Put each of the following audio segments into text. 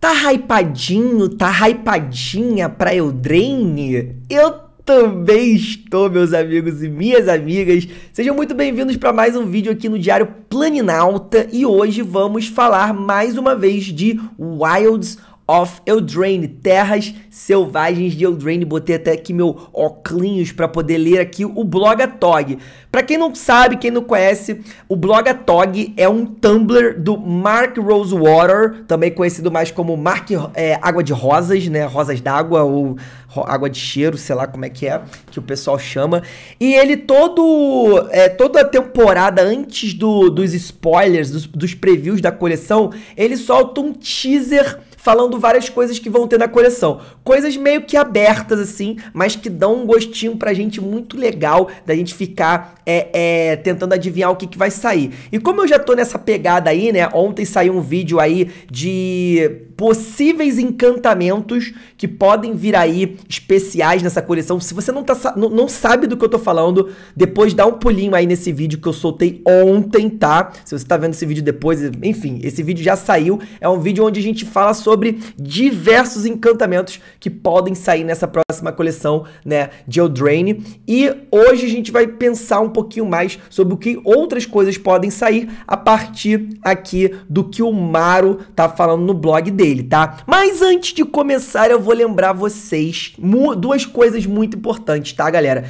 Tá hypadinho, tá hypadinha pra Eldraine? Eu também estou, meus amigos e minhas amigas. Sejam muito bem-vindos para mais um vídeo aqui no Diário Planinalta e hoje vamos falar mais uma vez de Wilds of Eldraine, Terras Selvagens de Eldraine. Botei até aqui meu óculos para poder ler aqui o tog Para quem não sabe, quem não conhece, o tog é um Tumblr do Mark Rosewater, também conhecido mais como Mark é, Água de Rosas, né? Rosas d'água ou água de cheiro, sei lá como é que é, que o pessoal chama. E ele todo é, toda a temporada antes do, dos spoilers, dos, dos previews da coleção, ele solta um teaser falando várias coisas que vão ter na coleção. Coisas meio que abertas, assim, mas que dão um gostinho pra gente muito legal da gente ficar é, é, tentando adivinhar o que, que vai sair. E como eu já tô nessa pegada aí, né? Ontem saiu um vídeo aí de possíveis encantamentos que podem vir aí especiais nessa coleção. Se você não, tá, não, não sabe do que eu tô falando, depois dá um pulinho aí nesse vídeo que eu soltei ontem, tá? Se você tá vendo esse vídeo depois, enfim, esse vídeo já saiu. É um vídeo onde a gente fala sobre diversos encantamentos que podem sair nessa próxima coleção, né, de Eldraine. E hoje a gente vai pensar um pouquinho mais sobre o que outras coisas podem sair a partir aqui do que o Maro tá falando no blog dele dele, tá? Mas antes de começar, eu vou lembrar vocês duas coisas muito importantes, tá, galera?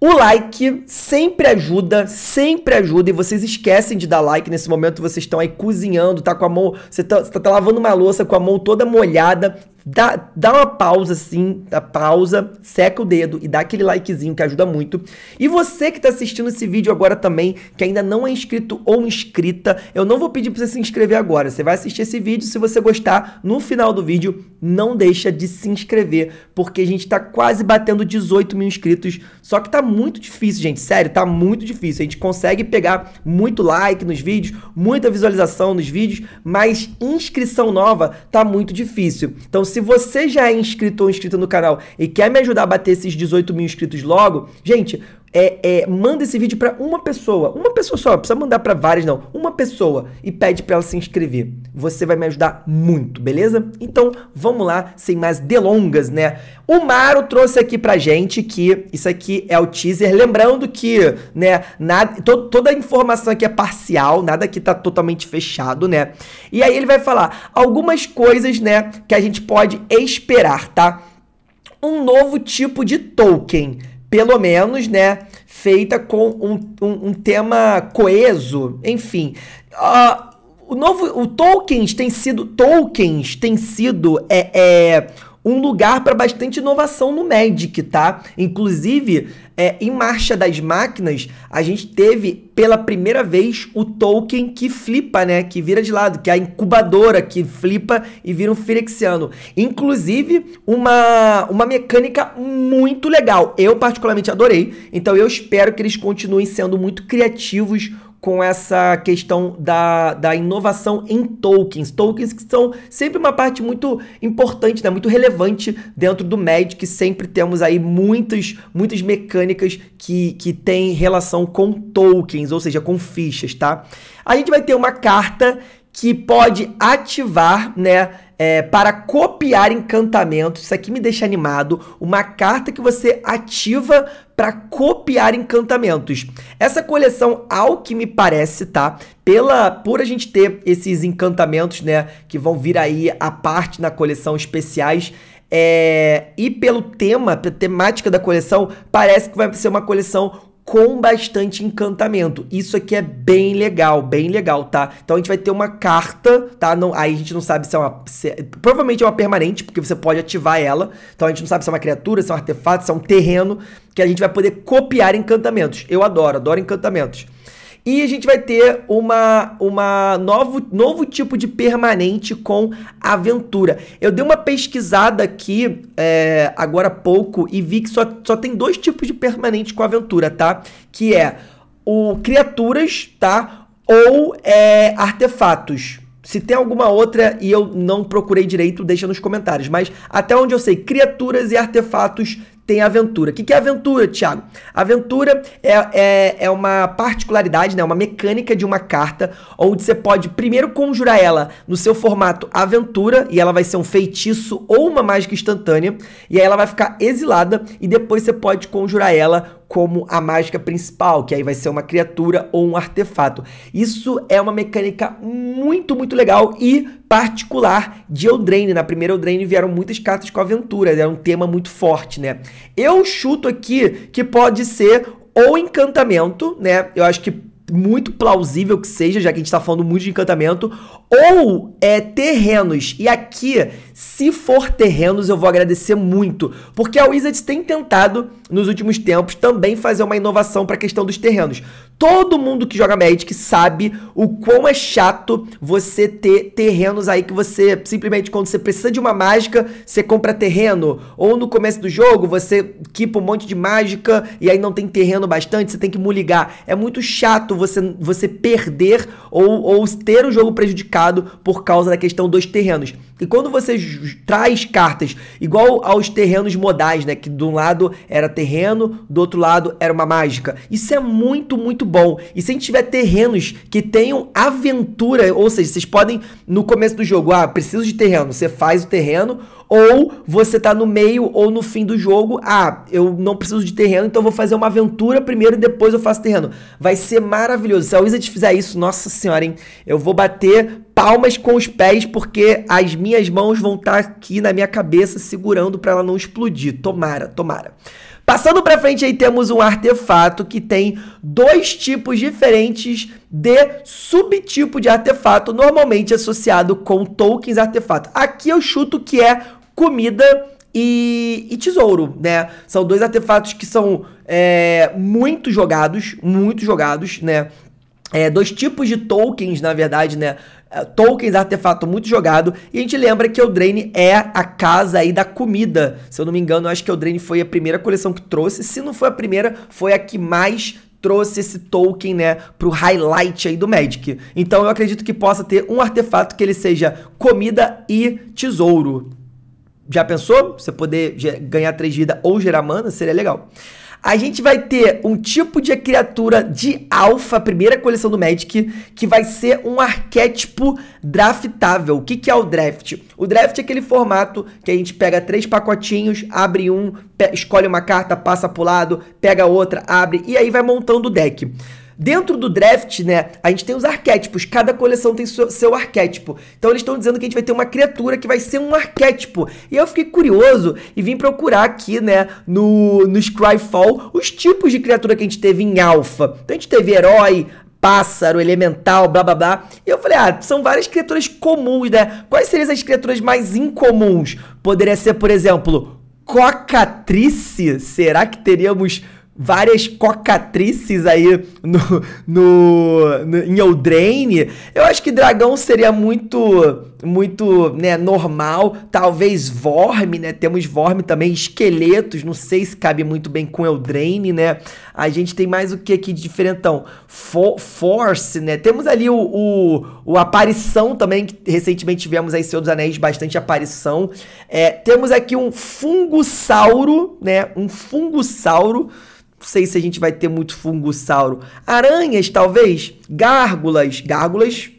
O like sempre ajuda, sempre ajuda. E vocês esquecem de dar like nesse momento. Vocês estão aí cozinhando, tá com a mão. Você tá, você tá lavando uma louça com a mão toda molhada dá, dá uma pausa assim, tá? pausa, seca o dedo e dá aquele likezinho que ajuda muito. E você que está assistindo esse vídeo agora também, que ainda não é inscrito ou inscrita, eu não vou pedir para você se inscrever agora. Você vai assistir esse vídeo, se você gostar, no final do vídeo, não deixa de se inscrever, porque a gente está quase batendo 18 mil inscritos, só que tá muito difícil, gente, sério, tá muito difícil. A gente consegue pegar muito like nos vídeos, muita visualização nos vídeos, mas inscrição nova tá muito difícil. Então, se você já é inscrito ou inscrita no canal e quer me ajudar a bater esses 18 mil inscritos logo, gente, é, é, manda esse vídeo para uma pessoa, uma pessoa só, precisa mandar para várias não, uma pessoa e pede para ela se inscrever. Você vai me ajudar muito, beleza? Então, vamos lá, sem mais delongas, né? O Maro trouxe aqui pra gente que isso aqui é o teaser, lembrando que, né, nada, to, toda a informação aqui é parcial, nada aqui tá totalmente fechado, né? E aí ele vai falar algumas coisas, né, que a gente pode esperar, tá? Um novo tipo de token pelo menos, né, feita com um, um, um tema coeso, enfim. Uh, o novo, o Tolkien tem sido, Tolkien tem sido é, é um lugar para bastante inovação no Magic, tá? Inclusive, é, em Marcha das Máquinas, a gente teve pela primeira vez o token que flipa, né? Que vira de lado, que é a incubadora que flipa e vira um firexiano Inclusive, uma, uma mecânica muito legal. Eu particularmente adorei, então eu espero que eles continuem sendo muito criativos com essa questão da, da inovação em tokens. Tokens que são sempre uma parte muito importante, né? muito relevante dentro do Magic. Sempre temos aí muitas, muitas mecânicas que, que têm relação com tokens, ou seja, com fichas, tá? A gente vai ter uma carta que pode ativar, né? É, para copiar encantamentos, isso aqui me deixa animado. Uma carta que você ativa para copiar encantamentos. Essa coleção, ao que me parece, tá? Pela por a gente ter esses encantamentos, né, que vão vir aí a parte na coleção especiais, é, e pelo tema, pela temática da coleção, parece que vai ser uma coleção com bastante encantamento. Isso aqui é bem legal, bem legal, tá? Então a gente vai ter uma carta, tá? Não, aí a gente não sabe se é uma. Se é, provavelmente é uma permanente, porque você pode ativar ela. Então a gente não sabe se é uma criatura, se é um artefato, se é um terreno, que a gente vai poder copiar encantamentos. Eu adoro, adoro encantamentos. E a gente vai ter uma, uma novo, novo tipo de permanente com aventura. Eu dei uma pesquisada aqui é, agora há pouco e vi que só, só tem dois tipos de permanente com aventura, tá? Que é o criaturas, tá? Ou é, artefatos. Se tem alguma outra e eu não procurei direito, deixa nos comentários. Mas até onde eu sei, criaturas e artefatos tem aventura. O que, que é aventura, Thiago? Aventura é, é, é uma particularidade, né? uma mecânica de uma carta, onde você pode primeiro conjurar ela no seu formato aventura, e ela vai ser um feitiço ou uma mágica instantânea, e aí ela vai ficar exilada, e depois você pode conjurar ela como a mágica principal, que aí vai ser uma criatura ou um artefato. Isso é uma mecânica muito, muito legal e particular de Eldraine. Na primeira Eldraine vieram muitas cartas com aventuras, era um tema muito forte, né? Eu chuto aqui que pode ser ou encantamento, né? Eu acho que muito plausível que seja, já que a gente está falando muito de encantamento, ou é terrenos. E aqui, se for terrenos, eu vou agradecer muito, porque a Wizards tem tentado nos últimos tempos também fazer uma inovação para a questão dos terrenos. Todo mundo que joga Magic sabe o quão é chato você ter terrenos aí que você simplesmente quando você precisa de uma mágica, você compra terreno. Ou no começo do jogo você equipa um monte de mágica e aí não tem terreno bastante, você tem que muligar. É muito chato você, você perder ou, ou ter o jogo prejudicado por causa da questão dos terrenos. E quando você traz cartas igual aos terrenos modais, né? Que de um lado era terreno, do outro lado era uma mágica. Isso é muito, muito bom. E se a gente tiver terrenos que tenham aventura, ou seja, vocês podem, no começo do jogo, ah, preciso de terreno, você faz o terreno, ou você tá no meio ou no fim do jogo, ah, eu não preciso de terreno, então vou fazer uma aventura primeiro e depois eu faço terreno. Vai ser maravilhoso. Se a Wizard fizer isso, nossa senhora, hein? Eu vou bater palmas com os pés, porque as minhas mãos vão estar tá aqui na minha cabeça segurando para ela não explodir. Tomara, tomara. Passando para frente aí temos um artefato que tem dois tipos diferentes de subtipo de artefato, normalmente associado com tokens artefato. Aqui eu chuto que é comida e, e tesouro, né? São dois artefatos que são é, muito jogados, muito jogados, né? É, dois tipos de tokens, na verdade, né? É, tokens é artefato muito jogado. E a gente lembra que o Drane é a casa aí da comida. Se eu não me engano, acho que o Drane foi a primeira coleção que trouxe. Se não foi a primeira, foi a que mais trouxe esse token, né, pro highlight aí do Magic. Então eu acredito que possa ter um artefato que ele seja comida e tesouro. Já pensou? Você poder ganhar três vida ou gerar mana? Seria legal. A gente vai ter um tipo de criatura de alfa, primeira coleção do Magic, que vai ser um arquétipo draftável. O que, que é o draft? O draft é aquele formato que a gente pega três pacotinhos, abre um, escolhe uma carta, passa pro lado, pega outra, abre e aí vai montando o deck. Dentro do draft, né, a gente tem os arquétipos, cada coleção tem seu, seu arquétipo. Então eles estão dizendo que a gente vai ter uma criatura que vai ser um arquétipo. E eu fiquei curioso e vim procurar aqui, né, no, no Scryfall, os tipos de criatura que a gente teve em alfa. Então a gente teve herói, pássaro, elemental, blá blá blá. E eu falei, ah, são várias criaturas comuns, né? Quais seriam as criaturas mais incomuns? Poderia ser, por exemplo, cocatrice? Será que teríamos várias cocatrices aí no, no, no, em Eldraine, eu acho que dragão seria muito muito, né, normal, talvez vorme, né? Temos vorme também, esqueletos, não sei se cabe muito bem com Eldraine, né? A gente tem mais o que aqui de diferentão? For, force, né? Temos ali o, o, o, aparição também, que recentemente tivemos aí Senhor dos Anéis, bastante aparição. É, temos aqui um fungossauro, né? Um fungossauro. Não sei se a gente vai ter muito fungossauro. Aranhas, talvez? Gárgulas. Gárgulas?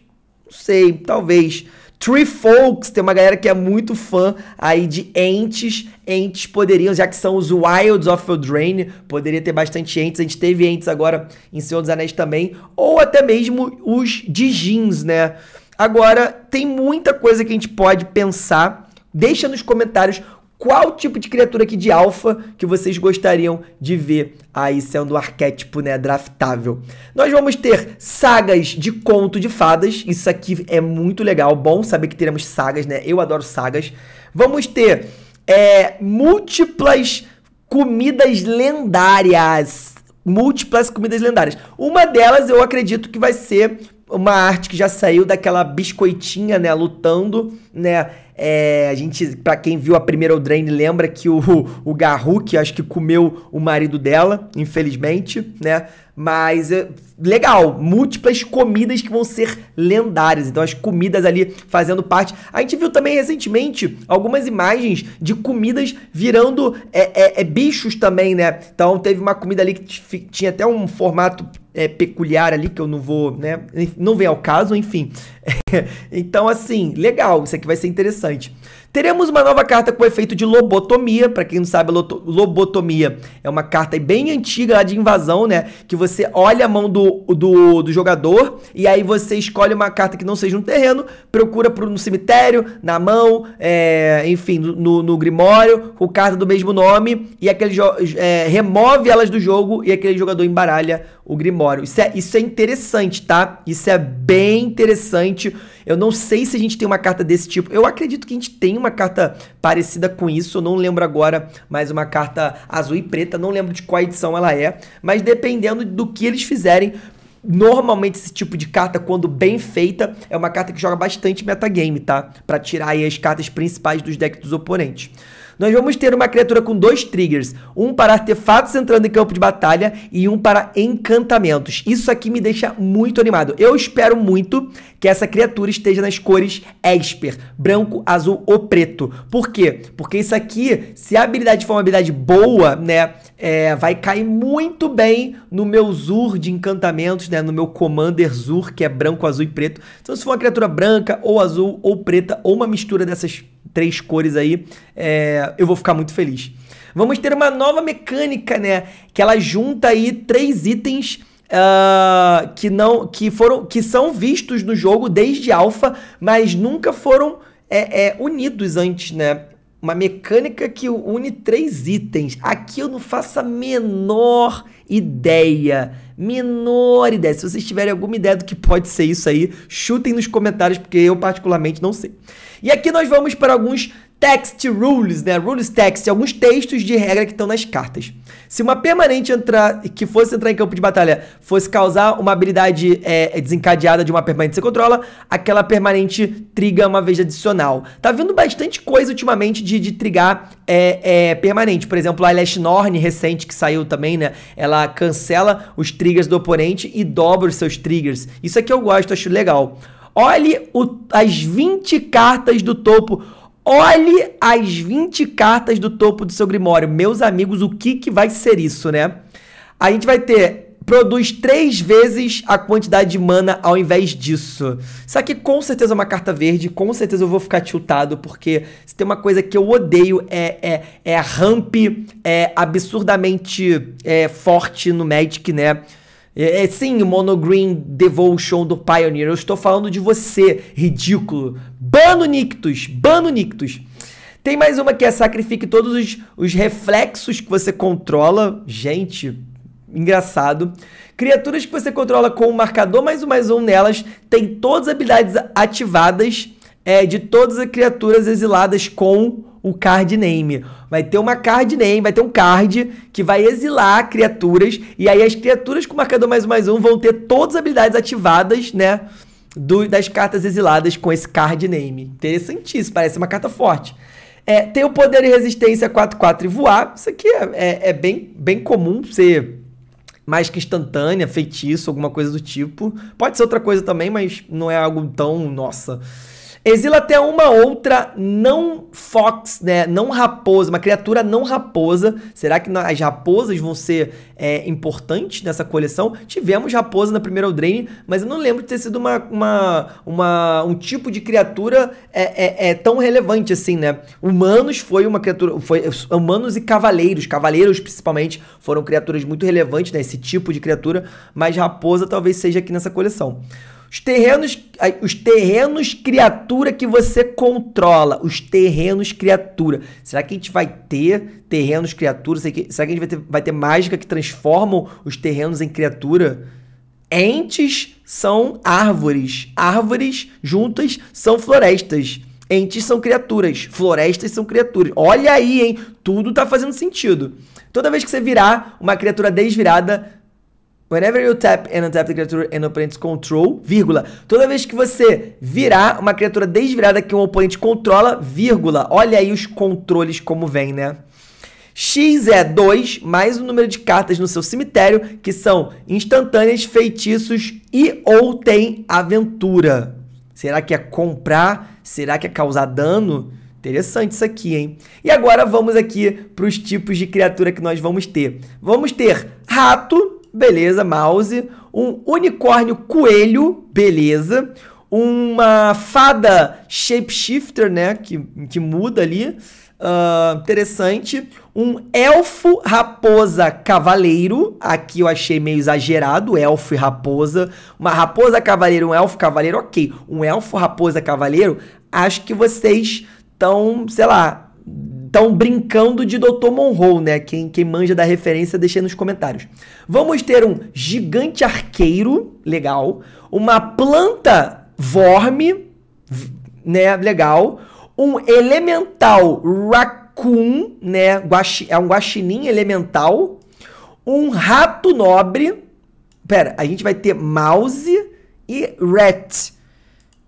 Não sei, talvez. Tree Folks, tem uma galera que é muito fã aí de entes. Entes poderiam, já que são os Wilds of Eldraine, poderia ter bastante entes. A gente teve entes agora em Senhor dos Anéis também. Ou até mesmo os Dijins, né? Agora, tem muita coisa que a gente pode pensar. Deixa nos comentários qual tipo de criatura aqui de alfa que vocês gostariam de ver aí sendo arquétipo, né, draftável. Nós vamos ter sagas de conto de fadas, isso aqui é muito legal, bom saber que teremos sagas, né, eu adoro sagas. Vamos ter é, múltiplas comidas lendárias, múltiplas comidas lendárias. Uma delas eu acredito que vai ser uma arte que já saiu daquela biscoitinha, né, lutando, né, é, a gente, para quem viu a primeira Drain, lembra que o, o Garruk, acho que comeu o marido dela, infelizmente, né? Mas eh, legal, múltiplas comidas que vão ser lendárias. Então, as comidas ali fazendo parte. A gente viu também recentemente algumas imagens de comidas virando é, é, é bichos também, né? Então, teve uma comida ali que tinha até um formato é, peculiar ali, que eu não vou, né? Não vem ao caso, enfim. então, assim, legal, isso aqui vai ser interessante. Teremos uma nova carta com efeito de lobotomia. Para quem não sabe, lobotomia é uma carta bem antiga lá de invasão, né? Que você olha a mão do, do, do jogador e aí você escolhe uma carta que não seja um terreno, procura pro, no cemitério, na mão, é, enfim, no, no grimório, com carta do mesmo nome e aquele é, remove elas do jogo e aquele jogador embaralha o grimório. Isso é, isso é interessante, tá? Isso é bem interessante. Eu não sei se a gente tem uma carta desse tipo. Eu acredito que a gente tem uma uma carta parecida com isso, não lembro agora, mas uma carta azul e preta, não lembro de qual edição ela é, mas dependendo do que eles fizerem, Normalmente esse tipo de carta, quando bem feita, é uma carta que joga bastante metagame, tá? Para tirar aí as cartas principais dos decks dos oponentes. Nós vamos ter uma criatura com dois triggers, um para artefatos entrando em campo de batalha e um para encantamentos. Isso aqui me deixa muito animado. Eu espero muito que essa criatura esteja nas cores Esper, branco, azul ou preto. Por quê? Porque isso aqui, se a habilidade for uma habilidade boa, né, é, vai cair muito bem no meu Zur de encantamentos, né, no meu Commander Zur, que é branco, azul e preto. Então se for uma criatura branca ou azul ou preta ou uma mistura dessas três cores aí, é, eu vou ficar muito feliz. Vamos ter uma nova mecânica, né? Que ela junta aí três itens uh, que não que foram que são vistos no jogo desde alfa, mas nunca foram é, é, unidos antes, né? uma mecânica que une três itens. Aqui eu não faço a menor ideia. Menor ideia. Se vocês tiverem alguma ideia do que pode ser isso aí, chutem nos comentários, porque eu particularmente não sei. E aqui nós vamos para alguns Text rules, né? Rules text, alguns textos de regra que estão nas cartas. Se uma permanente entrar, que fosse entrar em campo de batalha fosse causar uma habilidade é, é desencadeada de uma permanente que você controla, aquela permanente triga uma vez adicional. Tá vindo bastante coisa ultimamente de, de trigar é, é, permanente. Por exemplo, a Lash Norn recente que saiu também, né? Ela cancela os triggers do oponente e dobra os seus triggers. Isso aqui eu gosto, acho legal. Olhe o, as 20 cartas do topo. Olhe as 20 cartas do topo do seu grimório. Meus amigos, o que, que vai ser isso, né? A gente vai ter. Produz três vezes a quantidade de mana ao invés disso. Isso aqui com certeza é uma carta verde, com certeza eu vou ficar tiltado, porque se tem uma coisa que eu odeio é, é, é ramp é absurdamente é, forte no Magic, né? É, é, sim, o Monogreen Devotion do Pioneer. Eu estou falando de você, ridículo. Bano Nictus, bano Nictus. Tem mais uma que é sacrifique todos os, os reflexos que você controla. Gente, engraçado. Criaturas que você controla com o marcador mais um mais um nelas têm todas as habilidades ativadas é, de todas as criaturas exiladas com o card name. Vai ter uma card name, vai ter um card que vai exilar criaturas. E aí as criaturas com marcador mais um mais um vão ter todas as habilidades ativadas, né? Do, das cartas exiladas com esse card name. Interessantíssimo, parece uma carta forte. É, tem o poder e resistência 4-4 e voar. Isso aqui é, é, é, bem, bem comum ser mais que instantânea, feitiço, alguma coisa do tipo. Pode ser outra coisa também, mas não é algo tão, nossa. Exila até uma outra não fox, né? Não raposa, uma criatura não raposa. Será que as raposas vão ser é, importantes nessa coleção? Tivemos raposa na primeira Drain, mas eu não lembro de ter sido uma, uma, uma um tipo de criatura é, é, é, tão relevante assim, né? Humanos foi uma criatura, foi humanos e cavaleiros, cavaleiros principalmente foram criaturas muito relevantes, né? Esse tipo de criatura, mas raposa talvez seja aqui nessa coleção. Os terrenos, os terrenos criatura que você controla. Os terrenos criatura. Será que a gente vai ter terrenos criatura? Será que a gente vai ter, vai ter mágica que transformam os terrenos em criatura? Entes são árvores. Árvores juntas são florestas. Entes são criaturas. Florestas são criaturas. Olha aí, hein? Tudo tá fazendo sentido. Toda vez que você virar uma criatura desvirada, Whenever you tap and untap the creature and opponent's control, vírgula. Toda vez que você virar uma criatura desvirada que um oponente controla, vírgula. Olha aí os controles como vem, né? X é 2 mais o número de cartas no seu cemitério, que são instantâneas, feitiços e ou tem aventura. Será que é comprar? Será que é causar dano? Interessante isso aqui, hein? E agora vamos aqui para os tipos de criatura que nós vamos ter. Vamos ter rato, beleza, mouse. Um unicórnio coelho, beleza. Uma fada shapeshifter, né? Que, que muda ali. Uh, interessante. Um elfo raposa cavaleiro. Aqui eu achei meio exagerado. Elfo e raposa. Uma raposa cavaleiro, um elfo cavaleiro, ok. Um elfo raposa cavaleiro. Acho que vocês estão, sei lá, então, brincando de Dr. Monroe, né? Quem, quem manja da referência, deixa aí nos comentários. Vamos ter um gigante arqueiro, legal. Uma planta vorme, né? Legal. Um elemental raccoon, né? Guaxi, é um guaxinim elemental. Um rato nobre. Pera, a gente vai ter mouse e rat.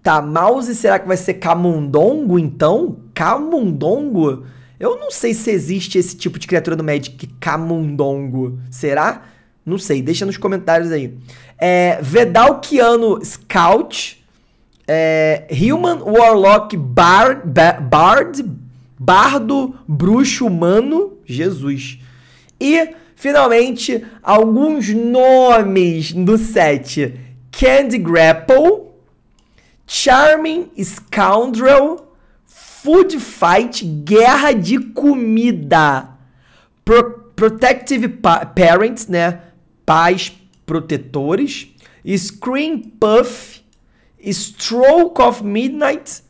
Tá, mouse será que vai ser camundongo então? Camundongo? Eu não sei se existe esse tipo de criatura no Magic, camundongo. Será? Não sei, deixa nos comentários aí. É, Vedalkiano Scout. É, Human Warlock Bard, Bardo Bruxo Humano. Jesus. E, finalmente, alguns nomes do set. Candy Grapple. Charming Scoundrel. Food Fight, guerra de comida. Pro protective pa Parents, né? Pais protetores. Screen Puff. Stroke of Midnight.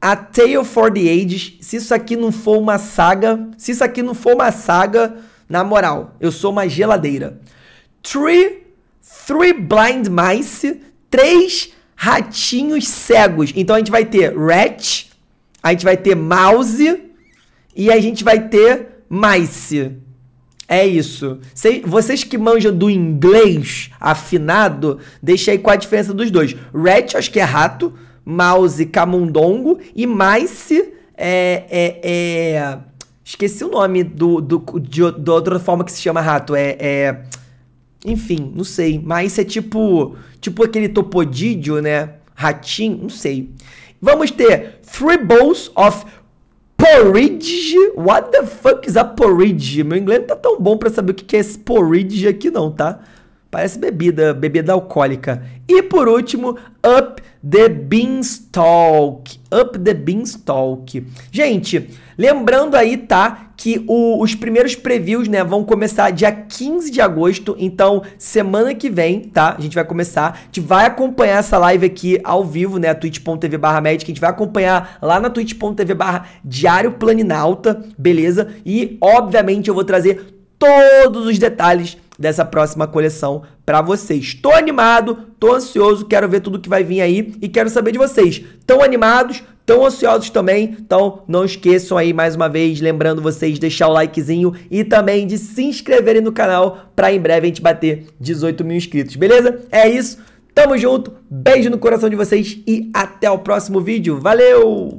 A Tale for the Ages. Se isso aqui não for uma saga. Se isso aqui não for uma saga. Na moral, eu sou uma geladeira. Three, three Blind Mice. Três ratinhos cegos. Então a gente vai ter Rat, a gente vai ter mouse e a gente vai ter mice. É isso. Vocês que manjam do inglês afinado, deixa aí qual a diferença dos dois. Rat, acho que é rato, mouse, camundongo e mice é, é, é... Esqueci o nome do, do, de, de, outra forma que se chama rato. É, é. Enfim, não sei. Mice é tipo. Tipo aquele topodídio, né? Ratinho, não sei vamos ter three bowls of porridge. What the fuck is a porridge? Meu inglês não tá tão bom para saber o que é esse porridge aqui não, tá? Parece bebida, bebida alcoólica. E por último, Up the Beanstalk. Up the Beanstalk. Gente, lembrando aí, tá? Que o, os primeiros previews, né, vão começar dia 15 de agosto. Então, semana que vem, tá? A gente vai começar. A gente vai acompanhar essa live aqui ao vivo, né? twitch.tv barra Magic. A gente vai acompanhar lá na twitch.tv barra Diário Planinalta, beleza? E, obviamente, eu vou trazer todos os detalhes dessa próxima coleção para vocês. Tô animado, tô ansioso, quero ver tudo que vai vir aí e quero saber de vocês. Tão animados? Tão ansiosos também? Então não esqueçam aí mais uma vez, lembrando vocês deixar o likezinho e também de se inscreverem no canal para em breve a gente bater 18 mil inscritos, beleza? É isso, tamo junto, beijo no coração de vocês e até o próximo vídeo. Valeu!